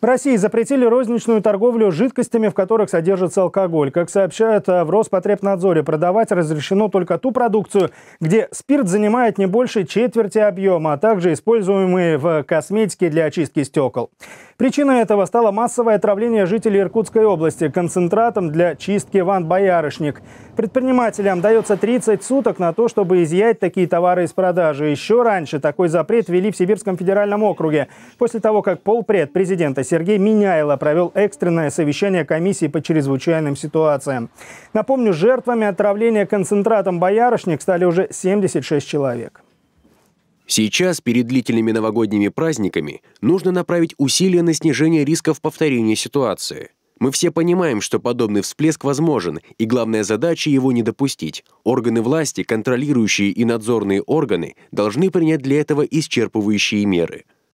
В России запретили розничную торговлю жидкостями, в которых содержится алкоголь. Как сообщают э, в Роспотребнадзоре, продавать разрешено только ту продукцию, где спирт занимает не больше четверти объема, а также используемые в косметике для очистки стекол. Причиной этого стало массовое отравление жителей Иркутской области концентратом для чистки ван «Боярышник». Предпринимателям дается 30 суток на то, чтобы изъять такие товары из продажи. Еще раньше такой запрет ввели в Сибирском федеральном округе. После того, как полпред президента Сергей Миняйло провел экстренное совещание комиссии по чрезвычайным ситуациям. Напомню, жертвами отравления концентратом «Боярышник» стали уже 76 человек. Сейчас, перед длительными новогодними праздниками, нужно направить усилия на снижение рисков повторения ситуации. Мы все понимаем, что подобный всплеск возможен, и главная задача его не допустить. Органы власти, контролирующие и надзорные органы должны принять для этого исчерпывающие меры –